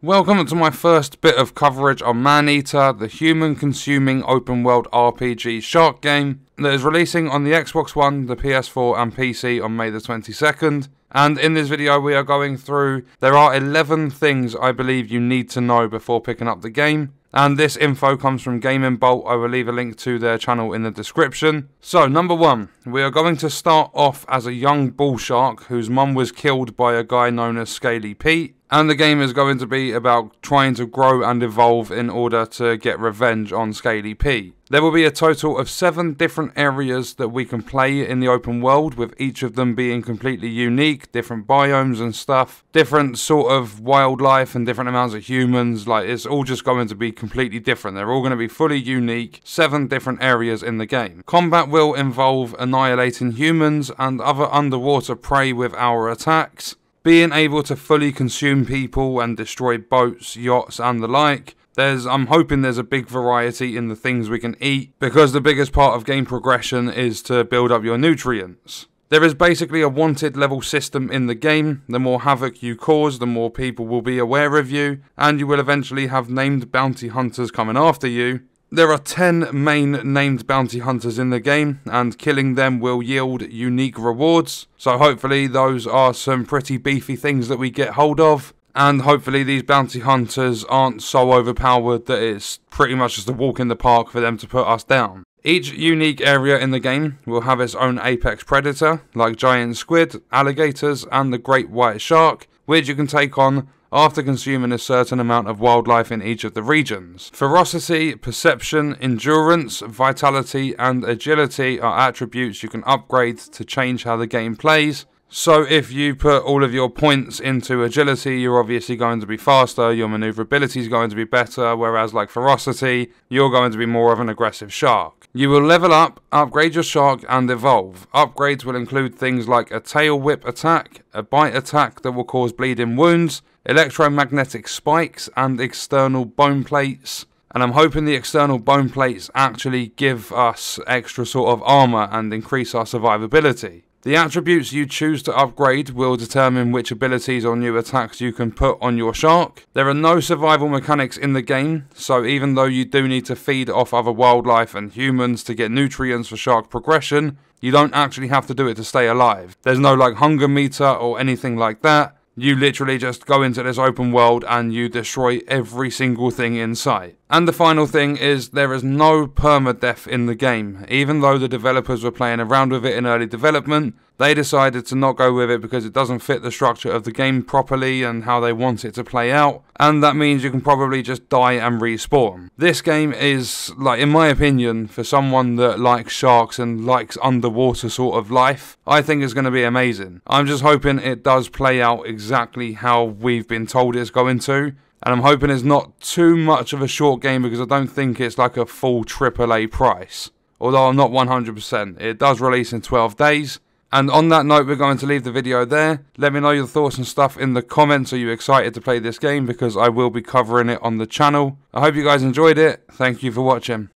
Welcome to my first bit of coverage on Maneater, the human consuming open world RPG shark game that is releasing on the Xbox One, the PS4 and PC on May the 22nd. And in this video we are going through, there are 11 things I believe you need to know before picking up the game. And this info comes from Gaming Bolt. I will leave a link to their channel in the description. So, number one, we are going to start off as a young bull shark whose mum was killed by a guy known as Scaly Pete. And the game is going to be about trying to grow and evolve in order to get revenge on Scaly Pete. There will be a total of seven different areas that we can play in the open world, with each of them being completely unique, different biomes and stuff, different sort of wildlife and different amounts of humans. Like, it's all just going to be completely different. They're all going to be fully unique, seven different areas in the game. Combat will involve annihilating humans and other underwater prey with our attacks being able to fully consume people and destroy boats, yachts, and the like, there's, I'm hoping there's a big variety in the things we can eat because the biggest part of game progression is to build up your nutrients. There is basically a wanted level system in the game. The more havoc you cause, the more people will be aware of you, and you will eventually have named bounty hunters coming after you. There are 10 main named bounty hunters in the game, and killing them will yield unique rewards. So, hopefully, those are some pretty beefy things that we get hold of and hopefully these bounty hunters aren't so overpowered that it's pretty much just a walk in the park for them to put us down. Each unique area in the game will have its own apex predator, like giant squid, alligators, and the great white shark, which you can take on after consuming a certain amount of wildlife in each of the regions. Ferocity, perception, endurance, vitality, and agility are attributes you can upgrade to change how the game plays, so if you put all of your points into agility, you're obviously going to be faster, your maneuverability is going to be better, whereas like ferocity, you're going to be more of an aggressive shark. You will level up, upgrade your shark and evolve. Upgrades will include things like a tail whip attack, a bite attack that will cause bleeding wounds, electromagnetic spikes and external bone plates. And I'm hoping the external bone plates actually give us extra sort of armor and increase our survivability. The attributes you choose to upgrade will determine which abilities or new attacks you can put on your shark. There are no survival mechanics in the game, so even though you do need to feed off other wildlife and humans to get nutrients for shark progression, you don't actually have to do it to stay alive. There's no like hunger meter or anything like that, you literally just go into this open world and you destroy every single thing in sight. And the final thing is there is no permadeath in the game. Even though the developers were playing around with it in early development, they decided to not go with it because it doesn't fit the structure of the game properly and how they want it to play out, and that means you can probably just die and respawn. This game is, like, in my opinion, for someone that likes sharks and likes underwater sort of life, I think is going to be amazing. I'm just hoping it does play out exactly how we've been told it's going to and I'm hoping it's not too much of a short game because I don't think it's like a full AAA price. Although I'm not 100%. It does release in 12 days, and on that note, we're going to leave the video there. Let me know your thoughts and stuff in the comments. Are you excited to play this game? Because I will be covering it on the channel. I hope you guys enjoyed it. Thank you for watching.